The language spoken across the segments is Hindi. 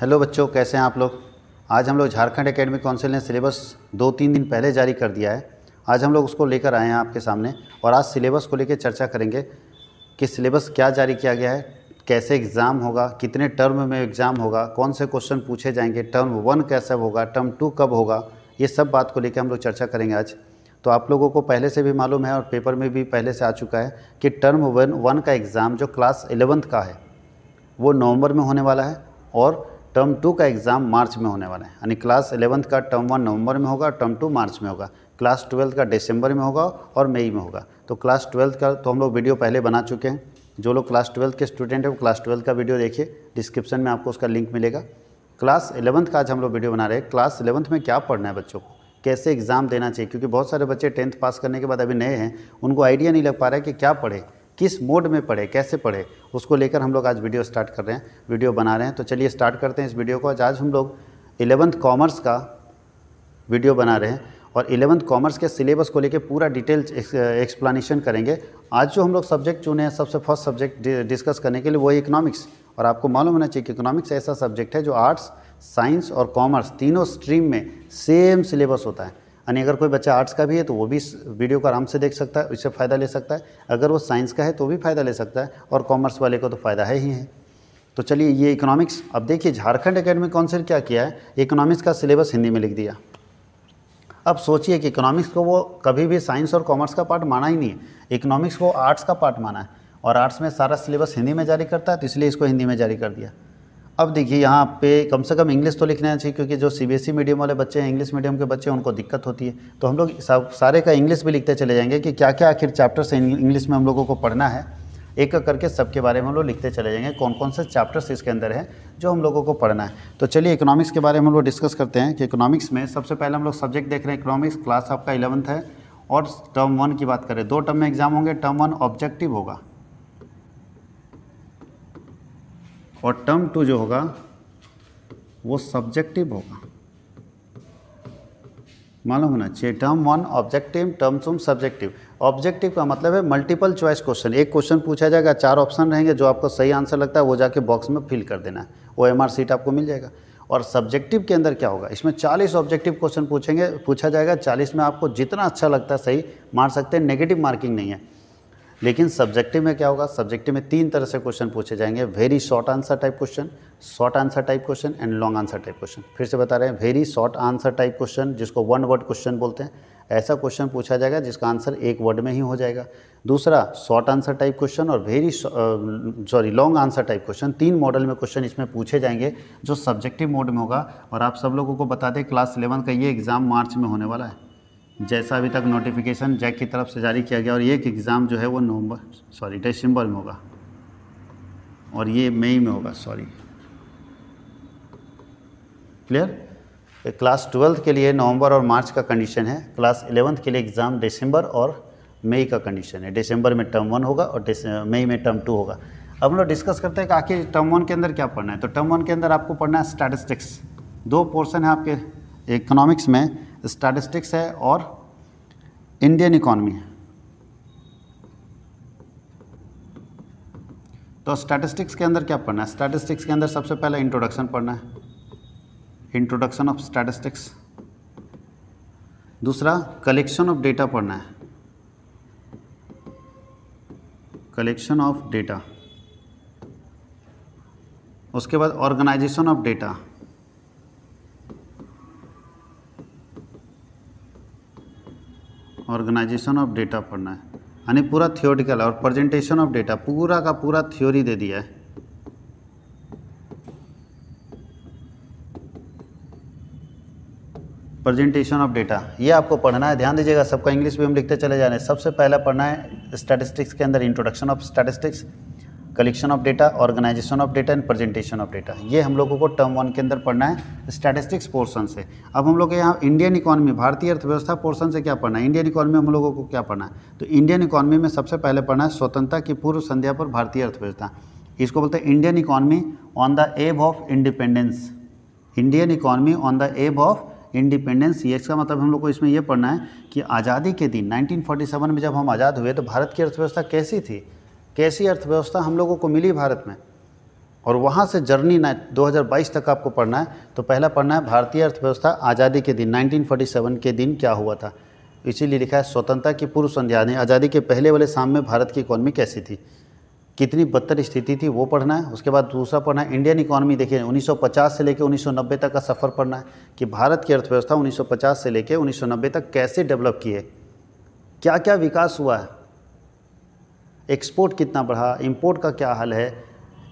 हेलो बच्चों कैसे हैं आप लोग आज हम लोग झारखंड एकेडमिक काउंसिल ने सिलेबस दो तीन दिन पहले जारी कर दिया है आज हम लोग उसको लेकर आए हैं आपके सामने और आज सिलेबस को लेकर चर्चा करेंगे कि सिलेबस क्या जारी किया गया है कैसे एग्ज़ाम होगा कितने टर्म में एग्ज़ाम होगा कौन से क्वेश्चन पूछे जाएंगे टर्म वन कैसे होगा टर्म टू कब होगा ये सब बात को लेकर हम लोग चर्चा करेंगे आज तो आप लोगों को पहले से भी मालूम है और पेपर में भी पहले से आ चुका है कि टर्म वन वन का एग्ज़ाम जो क्लास एलेवंथ का है वो नवंबर में होने वाला है और टर्म टू का एग्ज़ाम मार्च में होने वाला है यानी क्लास एलेवंथ का टर्म वन नवंबर में होगा टर्म टू मार्च में होगा क्लास ट्वेल्थ का दिसंबर में होगा और मई में होगा तो क्लास ट्वेल्थ का तो हम लोग वीडियो पहले बना चुके हैं जो लोग क्लास ट्वेल्थ के स्टूडेंट हैं वो क्लास ट्वेल्थ का वीडियो देखिए डिस्क्रिप्शन में आपको उसका लिंक मिलेगा क्लास एलेवंथ का आज हम लोग वीडियो बना रहे हैं क्लास एलेवंथ में क्या पढ़ना है बच्चों को कैसे एग्ज़ाम देना चाहिए क्योंकि बहुत सारे बच्चे टेंथ पास करने के बाद अभी नए हैं उनको आइडिया नहीं लग पा रहा है कि क्या पढ़े किस मोड में पढ़े कैसे पढ़े उसको लेकर हम लोग आज वीडियो स्टार्ट कर रहे हैं वीडियो बना रहे हैं तो चलिए स्टार्ट करते हैं इस वीडियो को आज आज हम लोग इलेवंथ कॉमर्स का वीडियो बना रहे हैं और इलेवंथ कॉमर्स के सिलेबस को लेकर पूरा डिटेल एक्सप्लानीशन करेंगे आज जो हम लोग सब्जेक्ट चुने हैं सबसे फर्स्ट सब्जेक्ट डिस्कस करने के लिए वो इकोनॉमिक्स और आपको मालूम होना चाहिए कि इकोनॉमिक्स ऐसा सब्जेक्ट है जो आर्ट्स साइंस और कॉमर्स तीनों स्ट्रीम में सेम सिलेबस होता है यानी अगर कोई बच्चा आर्ट्स का भी है तो वो भी इस वीडियो को आराम से देख सकता है इससे फ़ायदा ले सकता है अगर वो साइंस का है तो भी फ़ायदा ले सकता है और कॉमर्स वाले को तो फ़ायदा है ही है तो चलिए ये इकोनॉमिक्स अब देखिए झारखंड अकेडमी काउंसिल क्या किया है इकोनॉमिक्स का सिलेबस हिंदी में लिख दिया अब सोचिए कि इकोनॉमिक्स को वो कभी भी साइंस और कॉमर्स का पार्ट माना ही नहीं है इकोनॉमिक्स को आर्ट्स का पार्ट माना है और आर्ट्स में सारा सिलेबस हिंदी में जारी करता है तो इसलिए इसको हिंदी में जारी कर दिया अब देखिए यहाँ पे कम से कम इंग्लिश तो लिखना चाहिए क्योंकि जो सीबीएसई मीडियम e वाले बच्चे हैं इंग्लिश मीडियम के बच्चे उनको दिक्कत होती है तो हम लोग सारे का इंग्लिश भी लिखते चले जाएंगे कि क्या क्या आखिर चैप्टर्स इंग्लिश में हम लोगों को पढ़ना है एक एक करके सबके बारे में हम लोग लिखते चले जाएंगे कौन कौन से चैप्टर्स इसके अंदर हैं जो हम लोगों को पढ़ना है तो चलिए इकोनॉमिक्स के बारे में हम लोग डिस्कस करते हैं कि इकोनॉमिक्स में सबसे पहले हम लोग सब्जेक्ट देख रहे हैं इकोनॉमिक्स क्लास आपका इलेवंथ है और टर्म वन की बात करें दो टर्म में एग्जाम होंगे टर्म वन ऑब्जेक्टिव होगा और टर्म टू जो होगा वो सब्जेक्टिव होगा मालूम होना चाहिए term one objective term two subjective objective का मतलब है मल्टीपल चॉइस क्वेश्चन एक क्वेश्चन पूछा जाएगा चार ऑप्शन रहेंगे जो आपको सही आंसर लगता है वो जाके बॉक्स में फिल कर देना है वो एम सीट आपको मिल जाएगा और सब्जेक्टिव के अंदर क्या होगा इसमें 40 ऑब्जेक्टिव क्वेश्चन पूछेंगे पूछा जाएगा 40 में आपको जितना अच्छा लगता है सही मार सकते हैं नेगेटिव मार्किंग नहीं है लेकिन सब्जेक्टिव में क्या होगा सब्जेक्टिव में तीन तरह से क्वेश्चन पूछे जाएंगे very short answer type question short answer type question and long answer type question फिर से बता रहे हैं very short answer type question जिसको वन वर्ड क्वेश्चन बोलते हैं ऐसा क्वेश्चन पूछा जाएगा जिसका आंसर एक वर्ड में ही हो जाएगा दूसरा शॉर्ट आंसर टाइप क्वेश्चन और very sorry long answer type question तीन मॉडल में क्वेश्चन इसमें पूछे जाएंगे जो सब्जेक्टिव मोड में होगा और आप सब लोगों को बता दें क्लास इलेवन का ये एग्ज़ाम मार्च में होने वाला है जैसा अभी तक नोटिफिकेशन जैक की तरफ से जारी किया गया और ये एक एग्ज़ाम जो है वो नवंबर सॉरी दिसंबर में होगा और ये मई में होगा सॉरी क्लियर क्लास ट्वेल्थ के लिए नवंबर और मार्च का कंडीशन है क्लास एलेवंथ के लिए एग्ज़ाम दिसंबर और मई का कंडीशन है दिसंबर में टर्म वन होगा और मई में टर्म टू होगा अब हम लोग डिस्कस करते हैं कि आखिर टर्म वन के अंदर क्या पढ़ना है तो टर्म वन के अंदर आपको पढ़ना है स्टैटिस्टिक्स दो पोर्सन है आपके इकोनॉमिक्स में स्टैटिस्टिक्स है और इंडियन इकोनॉमी है तो स्टैटिस्टिक्स के अंदर क्या पढ़ना है स्टैटिस्टिक्स के अंदर सबसे पहले इंट्रोडक्शन पढ़ना है इंट्रोडक्शन ऑफ स्टैटिस्टिक्स दूसरा कलेक्शन ऑफ डेटा पढ़ना है कलेक्शन ऑफ डेटा उसके बाद organisation of data organisation of data पढ़ना है यानी पूरा थियोटिकल और प्रेजेंटेशन ऑफ डेटा पूरा का पूरा थ्योरी दे दिया है प्रेजेंटेशन ऑफ डेटा ये आपको पढ़ना है ध्यान दीजिएगा सबका इंग्लिश भी हम लिखते चले जा रहे हैं सबसे पहला पढ़ना है स्टैटिस्टिक्स के अंदर introduction of statistics collection of data organisation of data and presentation of data ये हम लोगों को टर्म वन के अंदर पढ़ना है स्टैटिस्टिक्स पोर्सन से अब हम लोग यहाँ इंडियन इकोनॉमी भारतीय अर्थव्यवस्था पोर्सन से क्या पढ़ना है इंडियन इकोनॉमी हम लोगों को क्या पढ़ना है तो इंडियन इकोनॉमी में सबसे पहले पढ़ना है स्वतंत्रता की पूर्व संध्या पर भारतीय अर्थव्यवस्था इसको बोलते हैं Indian economy on the eve of independence Indian economy on the eve of independence ये इसका मतलब हम लोग को इसमें यह पढ़ना है कि आज़ादी के दिन 1947 में जब हम आज़ाद हुए तो भारत की अर्थव्यवस्था कैसी थी कैसी अर्थव्यवस्था हम लोगों को मिली भारत में और वहाँ से जर्नी ना दो तक आपको पढ़ना है तो पहला पढ़ना है भारतीय अर्थव्यवस्था आज़ादी के दिन 1947 के दिन क्या हुआ था इसीलिए लिखा है स्वतंत्रता की पूर्व संध्या ने आज़ादी के पहले वाले शाम में भारत की इकोनॉमी कैसी थी कितनी बदतर स्थिति थी वो पढ़ना है उसके बाद दूसरा पढ़ना है इंडियन इकॉनमी देखिए 1950 से लेकर 1990 तक का सफ़र पढ़ना है कि भारत की अर्थव्यवस्था 1950 से लेकर 1990 तक कैसे डेवलप की है क्या क्या विकास हुआ है एक्सपोर्ट कितना बढ़ा इम्पोर्ट का क्या हाल है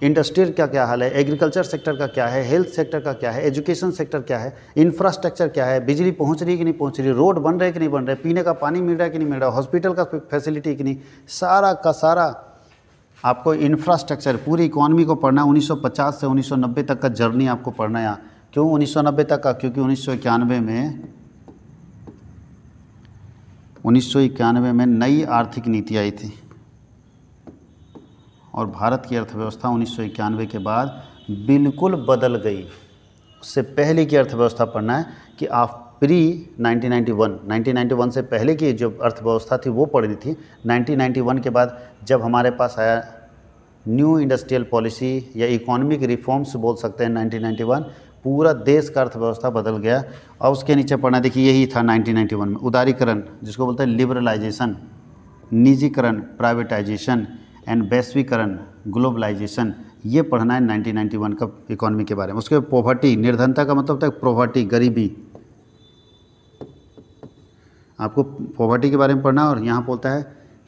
इंडस्ट्रियल का क्या हाल है एग्रीकल्चर सेक्टर का क्या है हेल्थ सेक्टर का क्या है एजुकेशन सेक्टर क्या है इंफ्रास्ट्रक्चर क्या है बिजली पहुंच रही है कि नहीं पहुंच रही रोड बन रहे कि नहीं बन रहे पीने का पानी मिल रहा है कि नहीं मिल रहा हॉस्पिटल का फैसिलिटी कि नहीं सारा का सारा आपको इंफ्रास्ट्रक्चर पूरी इकोनॉमी को पढ़ना है 1950 से उन्नीस तक का जर्नी आपको पढ़ना है क्यों उन्नीस तक का क्योंकि उन्नीस में उन्नीस में नई आर्थिक नीति आई थी और भारत की अर्थव्यवस्था उन्नीस के बाद बिल्कुल बदल गई उससे पहले की अर्थव्यवस्था पढ़ना है कि आप प्री 1991 1991 से पहले की जो अर्थव्यवस्था थी वो पढ़नी थी 1991 के बाद जब हमारे पास आया न्यू इंडस्ट्रियल पॉलिसी या इकोनॉमिक रिफॉर्म्स बोल सकते हैं 1991 पूरा देश का अर्थव्यवस्था बदल गया और उसके नीचे पढ़ना देखिए यही था 1991 में उदारीकरण जिसको बोलते हैं लिबरलाइजेशन निजीकरण प्राइवेटाइजेशन एंड वैश्वीकरण ग्लोबलाइजेशन ये पढ़ना है 1991 का इकोनॉमी के बारे में उसके पॉवर्टी निर्धनता का मतलब होता है पॉवर्टी गरीबी आपको पॉवर्टी के बारे में पढ़ना है और यहाँ बोलता है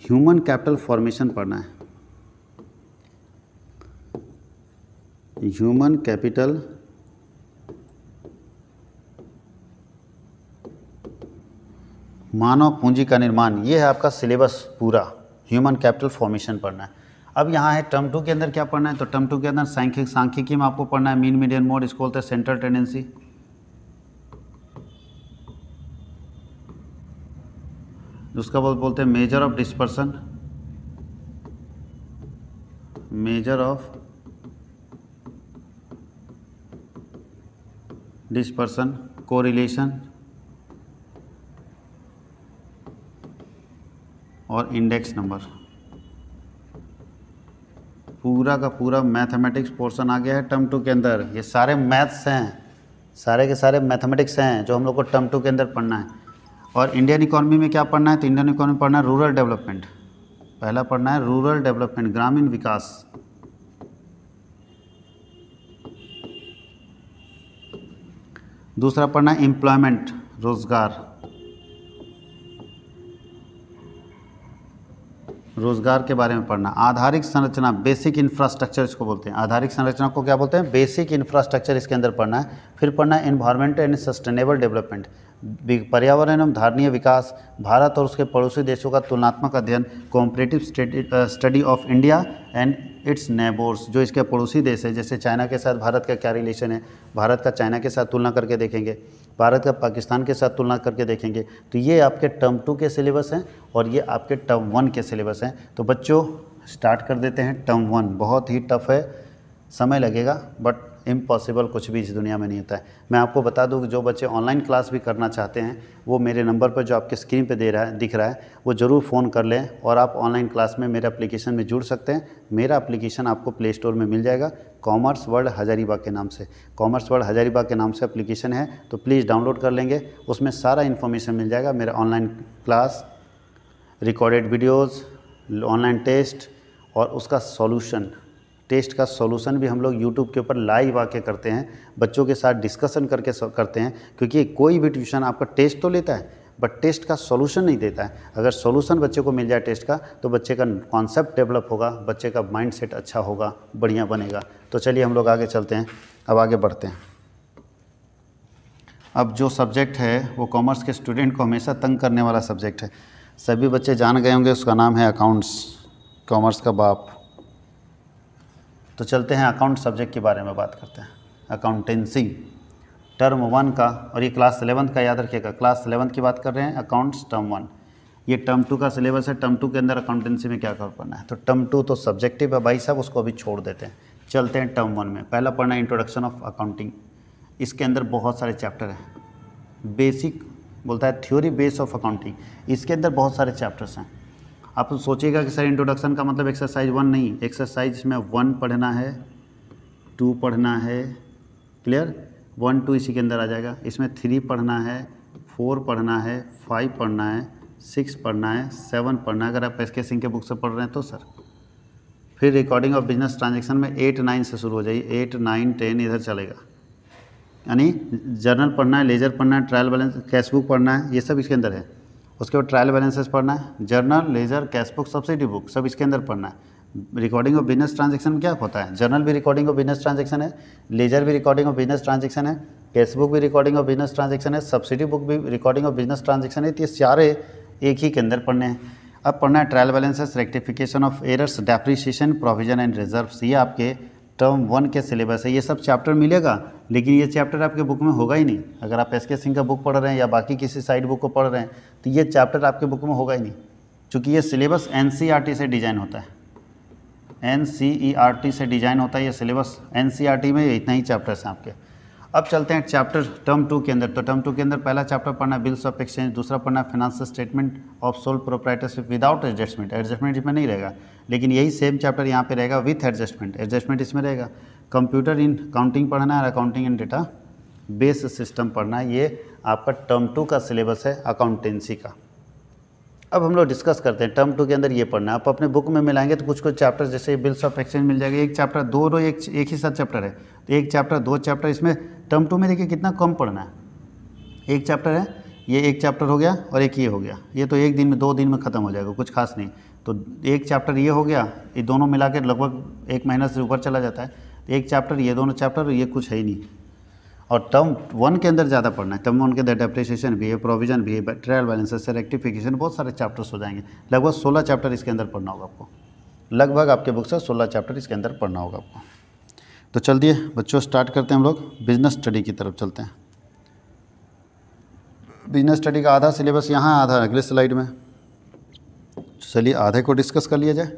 ह्यूमन कैपिटल फॉर्मेशन पढ़ना है ह्यूमन कैपिटल मानव पूंजी का निर्माण ये है आपका सिलेबस पूरा ह्यूमन कैपिटल फॉर्मेशन पढ़ना है अब यहाँ है टर्म टू के अंदर क्या पढ़ना है तो टर्म टू के अंदर सांख्यिक सांख्यिकी में आपको पढ़ना है मीन मीडियन मोड इसको बोलते हैं सेंट्रल टेंडेंसी उसका बोल बोलते हैं measure of dispersion measure of dispersion correlation और इंडेक्स नंबर पूरा का पूरा मैथमेटिक्स पोर्शन आ गया है टर्म टू के अंदर ये सारे मैथ्स हैं सारे के सारे मैथमेटिक्स हैं जो हम लोग को टर्म टू के अंदर पढ़ना है और इंडियन इकोनॉमी में क्या पढ़ना है तो इंडियन इकोनॉमी पढ़ना है रूरल डेवलपमेंट पहला पढ़ना है रूरल डेवलपमेंट ग्रामीण विकास दूसरा पढ़ना है एम्प्लॉयमेंट रोजगार रोजगार के बारे में पढ़ना आधारिक संरचना बेसिक इंफ्रास्ट्रक्चर इसको बोलते हैं आधारिक संरचना को क्या बोलते हैं बेसिक इंफ्रास्ट्रक्चर इसके अंदर पढ़ना है फिर पढ़ना है इन्वायरमेंट एंड सस्टेनेबल डेवलपमेंट पर्यावरण एवं धारणीय विकास भारत और उसके पड़ोसी देशों का तुलनात्मक अध्ययन comparative study of India and its neighbours जो इसके पड़ोसी देश है जैसे चाइना के साथ भारत का क्या रिलेशन है भारत का चाइना के साथ तुलना करके देखेंगे भारत का पाकिस्तान के साथ तुलना करके देखेंगे तो ये आपके टर्म टू के सिलेबस हैं और ये आपके टर्म वन के सिलेबस हैं तो बच्चों स्टार्ट कर देते हैं टर्म वन बहुत ही टफ है समय लगेगा बट इम्पॉसिबल कुछ भी इस दुनिया में नहीं होता है मैं आपको बता दूँ कि जो बच्चे ऑनलाइन क्लास भी करना चाहते हैं वो मेरे नंबर पर जो आपके स्क्रीन पर दे रहा है दिख रहा है वो ज़रूर फ़ोन कर लें और आप ऑनलाइन क्लास में मेरे अप्लीकेशन में जुड़ सकते हैं मेरा अप्लीकेशन आपको प्ले स्टोर में मिल जाएगा कॉमर्स वर्ल्ड हजारीबाग के नाम से कॉमर्स वर्ल्ड हजारीबाग के नाम से अप्लीकेशन है तो प्लीज़ डाउनलोड कर लेंगे उसमें सारा इन्फॉर्मेशन मिल जाएगा मेरा online class recorded videos online test और उसका सॉल्यूशन टेस्ट का सॉल्यूशन भी हम लोग यूट्यूब के ऊपर लाइव आके करते हैं बच्चों के साथ डिस्कशन करके करते हैं क्योंकि कोई भी ट्यूशन आपका टेस्ट तो लेता है बट टेस्ट का सॉल्यूशन नहीं देता है अगर सॉल्यूशन बच्चे को मिल जाए टेस्ट का तो बच्चे का कॉन्सेप्ट डेवलप होगा बच्चे का माइंडसेट अच्छा होगा बढ़िया बनेगा तो चलिए हम लोग आगे चलते हैं अब आगे बढ़ते हैं अब जो सब्जेक्ट है वो कॉमर्स के स्टूडेंट को हमेशा तंग करने वाला सब्जेक्ट है सभी बच्चे जान गए होंगे उसका नाम है अकाउंट्स कॉमर्स का बाप तो चलते हैं अकाउंट सब्जेक्ट के बारे में बात करते हैं अकाउंटेंसी टर्म वन का और ये क्लास एलेवंथ का याद रखिएगा क्लास एलेवंथ की बात कर रहे हैं अकाउंट्स टर्म वन ये टर्म टू का सिलेबस है टर्म टू के अंदर अकाउंटेंसी में क्या कर पढ़ना है तो टर्म टू तो सब्जेक्टिव है भाई साहब उसको अभी छोड़ देते हैं चलते हैं टर्म वन में पहला पढ़ना है इंट्रोडक्शन ऑफ अकाउंटिंग इसके अंदर बहुत सारे चैप्टर हैं बेसिक बोलता है थ्योरी बेस ऑफ अकाउंटिंग इसके अंदर बहुत सारे चैप्टर्स हैं आप सोचिएगा कि सर इंट्रोडक्शन का मतलब एक्सरसाइज वन नहीं एक्सरसाइज इसमें वन पढ़ना है टू पढ़ना है क्लियर वन टू इसी के अंदर आ जाएगा इसमें थ्री पढ़ना है फोर पढ़ना है फाइव पढ़ना है सिक्स पढ़ना है सेवन पढ़ना है अगर आप एस के सिंह के बुक से पढ़ रहे हैं तो सर फिर रिकॉर्डिंग ऑफ बिजनेस ट्रांजेक्शन में एट नाइन से शुरू हो जाइए एट नाइन टेन इधर चलेगा यानी जर्नल पढ़ना है लेजर पढ़ना है ट्रायल बैलेंस कैश बुक पढ़ना है ये सब इसके अंदर है उसके बाद ट्रायल बैलेंसेस पढ़ना है journal ledger cash book subsidy book सब इसके अंदर पढ़ना है रिकॉर्डिंग ऑफ बिजनेस ट्रांजेक्शन क्या होता है जर्नल भी रिकॉर्डिंग ऑफ बिजनेस ट्रांजेक्शन है लेजर भी रिकॉर्डिंग ऑफ बिजनेस ट्रांजेक्शन है कैश बुक भी रिकॉर्डिंग ऑफ बिजनेस ट्रांजेक्शन है सब्सिडी बुक भी रिकॉर्डिंग ऑफ बिजनेस ट्रांजेक्शन है तो ये सारे एक ही के अंदर पढ़ने हैं अब पढ़ना है trial balances rectification of errors depreciation provision and reserves ये आपके टर्म वन के सिलेबस है ये सब चैप्टर मिलेगा लेकिन ये चैप्टर आपके बुक में होगा ही नहीं अगर आप एस के सिंह का बुक पढ़ रहे हैं या बाकी किसी साइड बुक को पढ़ रहे हैं तो ये चैप्टर आपके बुक में होगा ही नहीं चूँकि ये सिलेबस एन e से डिज़ाइन होता है एन e से डिज़ाइन होता है ये सिलेबस एन e में इतना ही चैप्टर्स हैं आपके अब चलते हैं चैप्टर टर्म टू के अंदर तो टर्म टू के अंदर पहला चैप्टर पढ़ना बिल्स ऑफ एक्सचेंज दूसरा पढ़ना financial statement of sole proprietorship without adjustment adjustment इसमें नहीं रहेगा लेकिन यही सेम चैप्टर यहाँ पे रहेगा विथ एडजस्टमेंट एडजस्टमेंट इसमें रहेगा कंप्यूटर इन काउंटिंग पढ़ना है accounting in database system पढ़ना है ये आपका टर्म टू का सिलेबस है अकाउंटेंसी का अब हम लोग डिस्कस करते हैं टर्म टू के अंदर ये पढ़ना आप अपने बुक में मिलाएंगे तो कुछ कुछ चैप्टर जैसे बिल्स ऑफ एक्सचेंज मिल जाएगा एक चैप्टर दो रो एक एक ही साथ चैप्टर है तो एक चैप्टर दो चैप्टर इसमें टर्म टू में देखिए कितना कम पढ़ना है एक चैप्टर है ये एक चैप्टर हो गया और एक ये हो गया ये तो एक दिन में दो दिन में ख़त्म हो जाएगा कुछ खास नहीं तो एक चैप्टर ये हो गया ये दोनों मिला के लगभग एक महीना से ऊपर चला जाता है एक चैप्टर ये दोनों चैप्टर ये कुछ है ही नहीं और टर्म वन के अंदर ज़्यादा पढ़ना है टर्म वन के अंदर डेप्रिसिएशन भी है प्रोविजन भी है ट्रायल बैलेंस से रेक्टिफिकेशन बहुत सारे चैप्टर्स हो जाएंगे लगभग सोलह चैप्टर इसके अंदर पढ़ना होगा आपको लगभग आपके बुक से सोलह चैप्टर इसके अंदर पढ़ना होगा आपको तो चल दिए बच्चों स्टार्ट करते हैं हम लोग बिजनेस स्टडी की तरफ चलते हैं बिजनेस स्टडी का आधा सिलेबस यहाँ आधा अगले स्लाइड में चलिए आधे को डिस्कस कर लिया जाए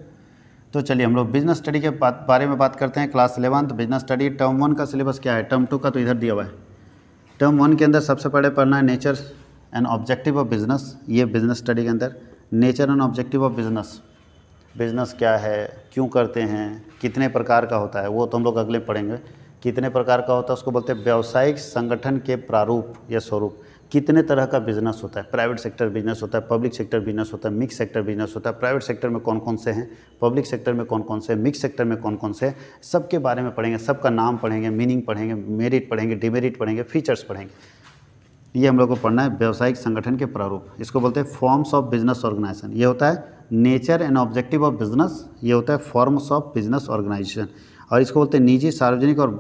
तो चलिए हम लोग बिजनेस स्टडी के बारे में बात करते हैं class eleventh business study term one का सिलेबस क्या है टर्म टू का तो इधर दिया हुआ है टर्म वन के अंदर सबसे पहले पढ़ना है nature and objective of business ये बिजनेस स्टडी के अंदर nature and objective of business business क्या है क्यों करते हैं कितने प्रकार का होता है वो तो हम लोग अगले पढ़ेंगे कितने प्रकार का होता है उसको बोलते हैं व्यावसायिक संगठन के प्रारूप या स्वरूप कितने तरह का बिजनेस होता है प्राइवेट सेक्टर बिजनेस होता है पब्लिक सेक्टर बिजनेस होता है मिक्स सेक्टर बिजनेस होता है प्राइवेट सेक्टर में कौन कौन से हैं पब्लिक सेक्टर में कौन कौन से हैं मिक्स सेक्टर में कौन कौन से हैं सबके बारे में पढ़ेंगे सबका नाम पढ़ेंगे मीनिंग पढ़ेंगे मेरिट पढ़ेंगे डिमेरिट पढ़ेंगे फीचर्स पढ़ेंगे ये हम लोग को पढ़ना है व्यावसायिक संगठन के प्रारूप इसको बोलते हैं फॉर्म्स ऑफ बिजनेस ऑर्गेनाइजेशन ये होता है nature and objective of business ये होता है फॉर्म्स ऑफ बिजनेस ऑर्गेनाइजेशन और इसको बोलते हैं निजी सार्वजनिक और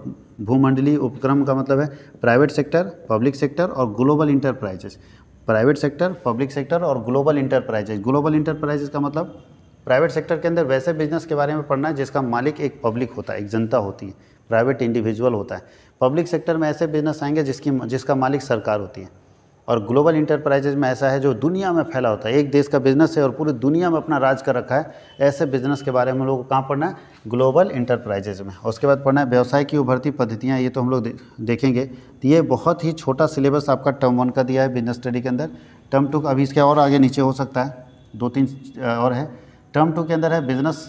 भूमंडलीय उपक्रम का मतलब है प्राइवेट सेक्टर पब्लिक सेक्टर और global enterprises private sector public sector और ग्लोबल इंटरप्राइजेज ग्लोबल इंटरप्राइजेज का मतलब प्राइवेट सेक्टर के अंदर वैसे बिजनेस के बारे में पढ़ना है जिसका मालिक एक पब्लिक होता है एक जनता होती है प्राइवेट इंडिविजुअल होता है पब्लिक सेक्टर में ऐसे बिजनेस आएंगे जिसकी जिसका मालिक सरकार होती है और ग्लोबल इंटरप्राइजेज में ऐसा है जो दुनिया में फैला होता है एक देश का बिजनेस है और पूरी दुनिया में अपना राज कर रखा है ऐसे बिजनेस के बारे में हम लोग को कहाँ पढ़ना है ग्लोबल इंटरप्राइजेज में उसके बाद पढ़ना है व्यवसाय की उभरती पद्धतियाँ ये तो हम लोग देखेंगे तो ये बहुत ही छोटा सिलेबस आपका टर्म वन का दिया है बिजनेस स्टडी के अंदर टर्म टू अभी इसके और आगे नीचे हो सकता है दो तीन और है टर्म टू के अंदर है बिजनेस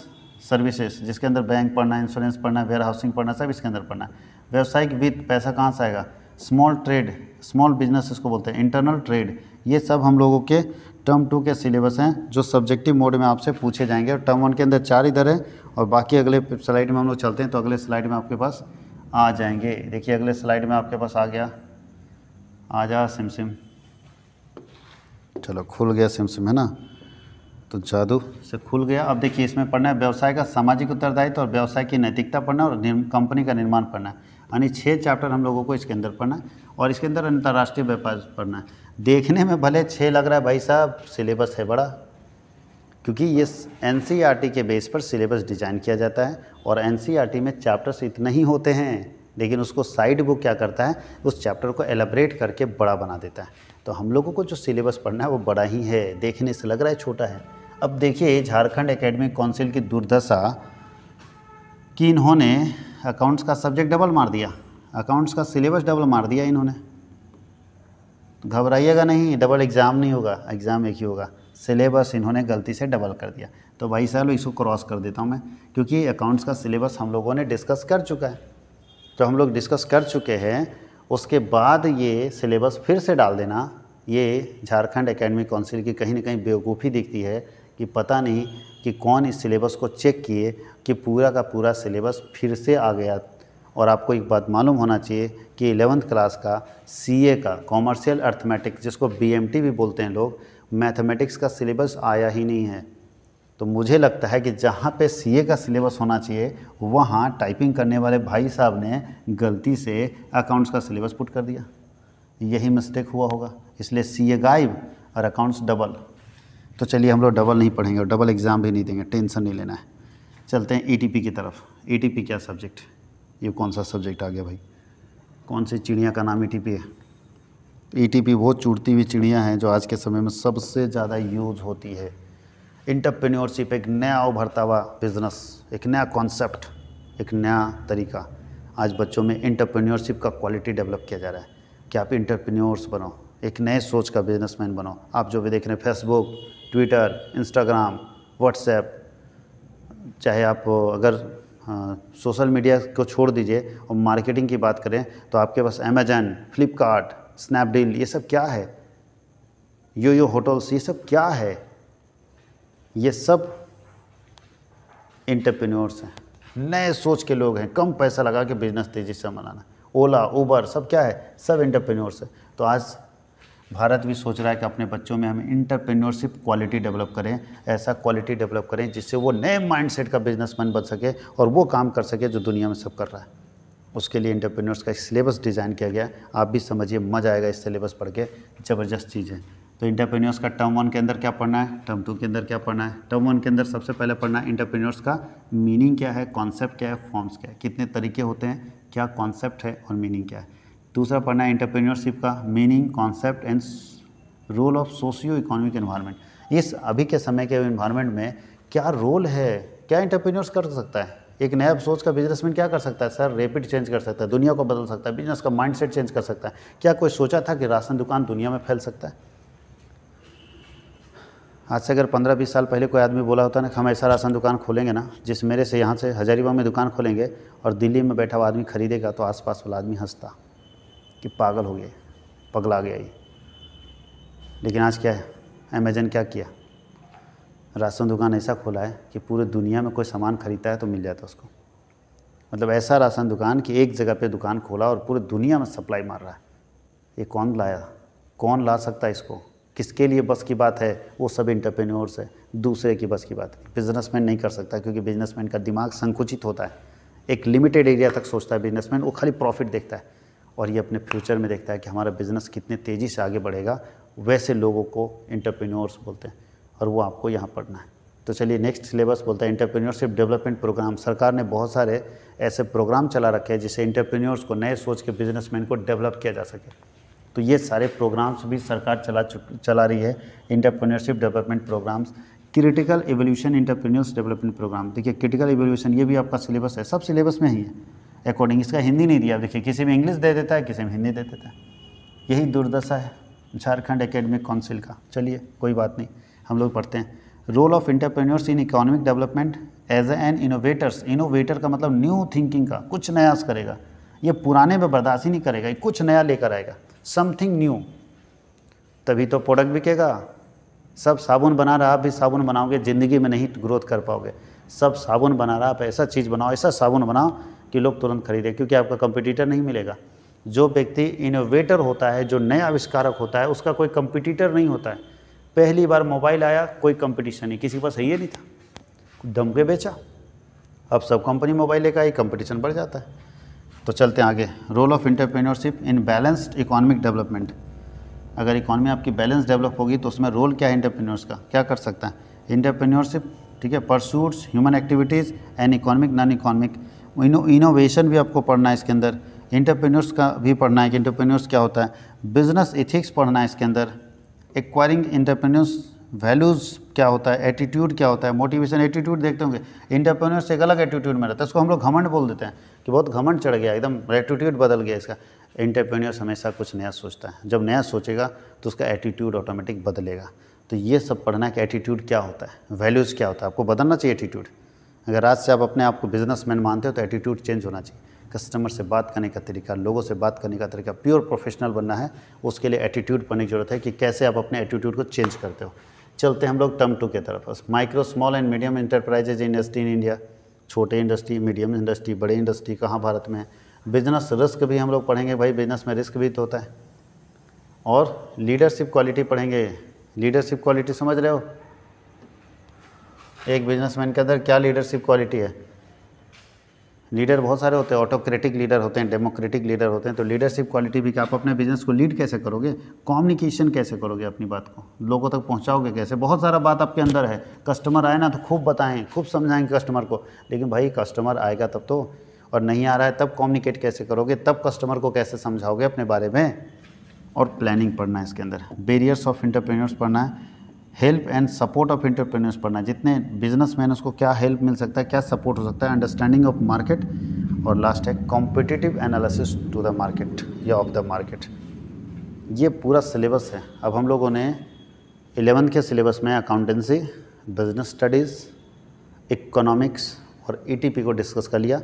सर्विसेज जिसके अंदर बैंक पढ़ना है इंश्योरेंस पढ़ना है वेयर हाउसिंग पढ़ना सब इसके अंदर पढ़ना है व्यवसायिक वित्त पैसा कहाँ से आएगा स्मॉल ट्रेड स्मॉल बिजनेस इसको बोलते हैं इंटरनल ट्रेड ये सब हम लोगों के टर्म टू के सिलेबस हैं जो सब्जेक्टिव मोड में आपसे पूछे जाएंगे और टर्म वन के अंदर चार इधर है और बाकी अगले स्लाइड में हम लोग चलते हैं तो अगले स्लाइड में आपके पास आ जाएंगे देखिए अगले स्लाइड में आपके पास आ गया आ जा सिम सिम चलो खुल गया सिम सिम है ना तो जादू से खुल गया अब देखिए इसमें पढ़ना है व्यवसाय का सामाजिक उत्तरदायित्व और व्यवसाय की नैतिकता पढ़ना और कंपनी का निर्माण पढ़ना है यानी छः चैप्टर हम लोगों को इसके अंदर पढ़ना है और इसके अंदर अंतर्राष्ट्रीय व्यापार पढ़ना है देखने में भले छः लग रहा है भाई साहब सिलेबस है बड़ा क्योंकि ये एन e के बेस पर सिलेबस डिज़ाइन किया जाता है और एन e में चैप्टर्स इतने ही होते हैं लेकिन उसको साइड बुक क्या करता है उस चैप्टर को एलेबरेट करके बड़ा बना देता है तो हम लोगों को जो सिलेबस पढ़ना है वो बड़ा ही है देखने से लग रहा है छोटा है अब देखिए झारखंड एकेडमिक काउंसिल की दुर्दशा कि इन्होंने अकाउंट्स का सब्जेक्ट डबल मार दिया अकाउंट्स का सिलेबस डबल मार दिया इन्होंने तो घबराइएगा नहीं डबल एग्ज़ाम नहीं होगा एग्ज़ाम एक ही होगा सिलेबस इन्होंने गलती से डबल कर दिया तो भाई साहब इसको क्रॉस कर देता हूँ मैं क्योंकि अकाउंट्स का सिलेबस हम लोगों ने डिस्कस कर चुका है तो हम लोग डिस्कस कर चुके हैं उसके बाद ये सिलेबस फिर से डाल देना ये झारखंड एकेडमिक काउंसिल की कहीं ना कहीं बेवकूफ़ी दिखती है कि पता नहीं कि कौन इस सिलेबस को चेक किए कि पूरा का पूरा सिलेबस फिर से आ गया और आपको एक बात मालूम होना चाहिए कि एलेवंथ क्लास का सीए का कॉमर्शियल अर्थमेटिक्स जिसको बीएमटी भी बोलते हैं लोग मैथमेटिक्स का सिलेबस आया ही नहीं है तो मुझे लगता है कि जहाँ पे सीए का सिलेबस होना चाहिए वहाँ टाइपिंग करने वाले भाई साहब ने गलती से अकाउंट्स का सिलेबस पुट कर दिया यही मिस्टेक हुआ होगा इसलिए ए गायब और अकाउंट्स डबल तो चलिए हम लोग डबल नहीं पढ़ेंगे और डबल एग्ज़ाम भी नहीं देंगे टेंशन नहीं लेना है चलते हैं ईटीपी e की तरफ ईटीपी e क्या सब्जेक्ट ये कौन सा सब्जेक्ट आ गया भाई कौन सी चिड़िया का नाम ईटीपी e है ईटीपी वो चूड़ती हुई चिड़िया हैं जो आज के समय में सबसे ज़्यादा यूज होती है इंटरप्रेन्योरशिप एक नया उभरता हुआ बिजनेस एक नया कॉन्सेप्ट एक नया तरीका आज बच्चों में इंटरप्रेन्योरशिप का क्वालिटी डेवलप किया जा रहा है कि आप इंटरप्रेन्योर्स बनो एक नए सोच का बिजनेसमैन बनो आप जो भी देख रहे हैं फेसबुक ट्विटर इंस्टाग्राम व्हाट्सएप चाहे आप अगर सोशल हाँ, मीडिया को छोड़ दीजिए और मार्केटिंग की बात करें तो आपके पास अमेजन फ्लिपकार्ट स्नैपडील ये सब क्या है यो यो होटल्स ये सब क्या है ये सब इंटरप्रेन्योर्स हैं नए सोच के लोग हैं कम पैसा लगा के बिजनेस तेज़ी से बनाना ओला उबर सब क्या है सब इंटरप्रेन्योर्स है तो आज भारत भी सोच रहा है कि अपने बच्चों में हम इंटरप्रेन्योरशिप क्वालिटी डेवलप करें ऐसा क्वालिटी डेवलप करें जिससे वो नए माइंडसेट का बिजनेसमैन बन सके और वो काम कर सके जो दुनिया में सब कर रहा है उसके लिए इंटरप्रेन्योर्स का एक सिलेबस डिज़ाइन किया गया आप भी समझिए मज़ा आएगा इस सिलेबस पढ़ के ज़बरदस्त चीज़ है तो इंटरप्रेन्योर्स का टर्म वन के अंदर क्या पढ़ना है टर्म टू के अंदर क्या पढ़ना है टर्म वन के अंदर सबसे पहले पढ़ना है इंटरप्रेन्योर्स का मीनिंग क्या है कॉन्सेप्ट क्या है फॉर्म्स क्या है कितने तरीके होते हैं क्या कॉन्सेप्ट है और मीनिंग क्या है दूसरा पढ़ना है इंटरप्रेन्योरशिप का meaning concept and role of socio economic environment इस अभी के समय के इन्वायरमेंट में क्या रोल है क्या इंटरप्रेन्योर्स कर सकता है एक नया सोच का बिजनेसमैन क्या कर सकता है सर रेपिड चेंज कर सकता है दुनिया को बदल सकता है बिजनेस का माइंडसेट चेंज कर सकता है क्या कोई सोचा था कि राशन दुकान दुनिया में फैल सकता है आज से अगर पंद्रह बीस साल पहले कोई आदमी बोला होता ना कि हम ऐसा राशन दुकान खोलेंगे ना जिस मेरे से यहाँ से हजारीबाग में दुकान खोलेंगे और दिल्ली में बैठा हुआ आदमी खरीदेगा तो आसपास वाला आदमी हंसता कि पागल हो गया पगला गया ये लेकिन आज क्या है अमेजन क्या किया राशन दुकान ऐसा खोला है कि पूरे दुनिया में कोई सामान ख़रीदता है तो मिल जाता है उसको मतलब ऐसा राशन दुकान कि एक जगह पे दुकान खोला और पूरे दुनिया में सप्लाई मार रहा है ये कौन लाया कौन ला सकता है इसको किसके लिए बस की बात है वो सब इंटरप्रेन्योर्स है दूसरे की बस की बात है बिजनेसमैन नहीं कर सकता क्योंकि बिजनेसमैन का दिमाग संकुचित होता है एक लिमिटेड एरिया तक सोचता है बिजनेसमैन वो खाली प्रॉफिट देखता है और ये अपने फ्यूचर में देखता है कि हमारा बिज़नेस कितने तेज़ी से आगे बढ़ेगा वैसे लोगों को इंटरप्रेन्योर्स बोलते हैं और वो आपको यहाँ पढ़ना है तो चलिए नेक्स्ट सिलेबस बोलता है इंटरप्रेन्योरशिप डेवलपमेंट प्रोग्राम सरकार ने बहुत सारे ऐसे प्रोग्राम चला रखे हैं जिससे इंटरप्रेन्योर्स को नए सोच के बिजनेसमैन को डेवलप किया जा सके तो ये सारे प्रोग्राम्स भी सरकार चला चला रही है entrepreneurship development programs critical evolution entrepreneurs development program देखिए क्रिटिकल एवोल्यूशन ये भी आपका सिलेबस है सब सिलेबस में ही है अकॉर्डिंग इसका हिंदी नहीं दिया देखिए किसी में इंग्लिश दे देता है किसी में हिंदी दे देता है यही दुर्दशा है झारखंड एकेडमिक काउंसिल का चलिए कोई बात नहीं हम लोग पढ़ते हैं role of entrepreneurs in economic development as an innovators innovator का मतलब न्यू थिंकिंग का कुछ नया करेगा ये पुराने में बर्दाश्त ही नहीं करेगा ये कुछ नया लेकर आएगा समथिंग न्यू तभी तो प्रोडक्ट बिकेगा सब साबुन बना रहा आप भी साबुन बनाओगे ज़िंदगी में नहीं ग्रोथ कर पाओगे सब साबुन बना रहा आप ऐसा चीज़ बनाओ ऐसा साबुन बनाओ कि लोग तुरंत खरीदें क्योंकि आपका कंपटीटर नहीं मिलेगा जो व्यक्ति इनोवेटर होता है जो नया आविष्कारक होता है उसका कोई कंपटीटर नहीं होता है पहली बार मोबाइल आया कोई कंपटीशन नहीं किसी के पास ये नहीं था दम के बेचा अब सब कंपनी मोबाइल लेकर आई कंपटीशन बढ़ जाता है तो चलते हैं आगे role of entrepreneurship in balanced economic development अगर इकोनॉमी आपकी बैलेंस डेवलप होगी तो उसमें रोल क्या है इंटरप्रेन्योर्स का क्या कर सकता है इंटरप्रेन्योरशिप ठीक है pursuits human activities and economic non economic inno innovation भी आपको पढ़ना है इसके अंदर इंटरप्रेन्योर्स का भी पढ़ना है कि इंटरप्रेन्योर्स क्या होता है बिजनेस इथिक्स पढ़ना है इसके अंदर एक्वायरिंग इंटरप्रेन्योर्स वैल्यूज़ क्या होता है एटीट्यूड क्या होता है मोटिवेशन एटीट्यूड देखते होंगे इंटरप्रेन्योर्स एक अलग एटीट्यूड में रहता है इसको हम लोग घमंड बोल देते हैं कि बहुत घमंड चढ़ गया एकदम एटीट्यूड बदल गया इसका इंटरप्रेन्योर्स हमेशा कुछ नया सोचता है जब नया सोचेगा तो उसका एटीट्यूड ऑटोमेटिक बदलेगा तो ये सब पढ़ना है कि एटीट्यूड क्या होता है वैल्यूज़ क्या होता है आपको बदलना चाहिए एटीट्यूड अगर आज से आप अपने आप को बिजनेसमैन मानते हो तो एटीट्यूड चेंज होना चाहिए कस्टमर से बात करने का तरीका लोगों से बात करने का तरीका प्योर प्रोफेशनल बनना है उसके लिए एटीट्यूड बनने की ज़रूरत है कि कैसे आप अपने एटीट्यूड को चेंज करते हो चलते हम लोग टर्म टू के तरफ micro small and medium enterprises industry in India छोटे इंडस्ट्री मीडियम इंडस्ट्री बड़े इंडस्ट्री कहाँ भारत में बिजनेस रिस्क भी हम लोग पढ़ेंगे भाई बिजनेस में रिस्क भी तो होता है और लीडरशिप क्वालिटी पढ़ेंगे लीडरशिप क्वालिटी समझ रहे हो एक बिजनेसमैन के अंदर क्या लीडरशिप क्वालिटी है लीडर बहुत सारे होते हैं ऑटोक्रेटिक लीडर होते हैं डेमोक्रेटिक लीडर होते हैं तो लीडरशिप क्वालिटी भी कि आप अपने बिजनेस को लीड कैसे करोगे कम्युनिकेशन कैसे करोगे अपनी बात को लोगों तक पहुंचाओगे कैसे बहुत सारा बात आपके अंदर है कस्टमर आए ना तो खूब बताएं खूब समझाएंगे कस्टमर को लेकिन भाई कस्टमर आएगा तब तो और नहीं आ रहा है तब कम्युनिकेट कैसे करोगे तब कस्टमर को कैसे समझाओगे अपने बारे में और प्लानिंग पढ़ना है इसके अंदर बेरियर्स ऑफ इंटरप्रेन्योर्स पढ़ना है help and support of entrepreneurs पढ़ना जितने बिजनेस मैन उसको क्या हेल्प मिल सकता है क्या सपोर्ट हो सकता है अंडरस्टैंडिंग ऑफ मार्केट और लास्ट है competitive analysis to the market या ऑफ द मार्केट ये पूरा सिलेबस है अब हम लोगों ने एलेवन के सिलेबस में अकाउंटेंसी बिजनेस स्टडीज़ इकोनॉमिक्स और ईटीपी e को डिस्कस कर लिया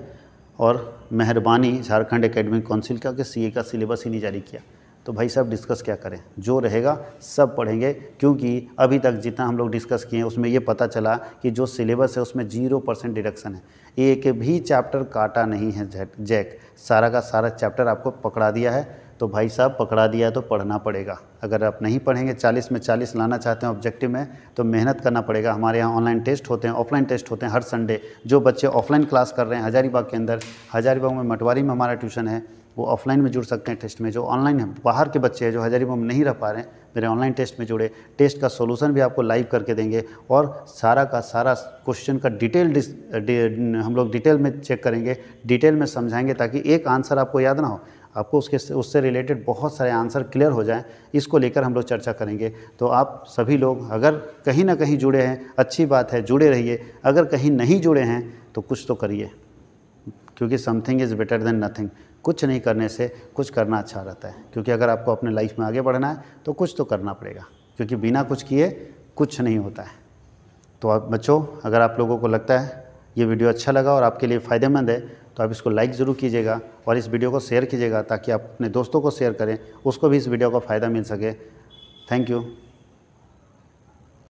और मेहरबानी झारखंड एकेडमिक काउंसिल का कि सी का सिलेबस ही नहीं जारी किया तो भाई साहब डिस्कस क्या करें जो रहेगा सब पढ़ेंगे क्योंकि अभी तक जितना हम लोग डिस्कस किए हैं उसमें ये पता चला कि जो सिलेबस है उसमें जीरो परसेंट डिडक्शन है एक भी चैप्टर काटा नहीं है जैक सारा का सारा चैप्टर आपको पकड़ा दिया है तो भाई साहब पकड़ा दिया तो पढ़ना पड़ेगा अगर आप नहीं पढ़ेंगे 40 में 40 लाना चाहते हैं ऑब्जेक्टिव में तो मेहनत करना पड़ेगा हमारे यहाँ ऑनलाइन टेस्ट होते हैं ऑफलाइन टेस्ट होते हैं हर संडे जो बच्चे ऑफलाइन क्लास कर रहे हैं हजारीबाग के अंदर हजारीबाग में मटवारी में हमारा ट्यूशन है वो ऑफलाइन में जुड़ सकते हैं टेस्ट में जो ऑनलाइन है बाहर के बच्चे हैं जो हजारीबाग में नहीं रह पा रहे हैं मेरे ऑनलाइन टेस्ट में जुड़े टेस्ट का सोल्यूशन भी आपको लाइव करके देंगे और सारा का सारा क्वेश्चन का डिटेल डि, हम लोग डिटेल में चेक करेंगे डिटेल में समझाएंगे ताकि एक आंसर आपको याद ना हो आपको उसके उससे रिलेटेड बहुत सारे आंसर क्लियर हो जाएं इसको लेकर हम लोग चर्चा करेंगे तो आप सभी लोग अगर कहीं ना कहीं जुड़े हैं अच्छी बात है जुड़े रहिए अगर कहीं नहीं जुड़े हैं तो कुछ तो करिए क्योंकि something is better than nothing कुछ नहीं करने से कुछ करना अच्छा रहता है क्योंकि अगर आपको अपने लाइफ में आगे बढ़ना है तो कुछ तो करना पड़ेगा क्योंकि बिना कुछ किए कुछ नहीं होता है तो आप बच्चों अगर आप लोगों को लगता है ये वीडियो अच्छा लगा और आपके लिए फ़ायदेमंद है तो आप इसको लाइक ज़रूर कीजिएगा और इस वीडियो को शेयर कीजिएगा ताकि आप अपने दोस्तों को शेयर करें उसको भी इस वीडियो का फ़ायदा मिल सके थैंक यू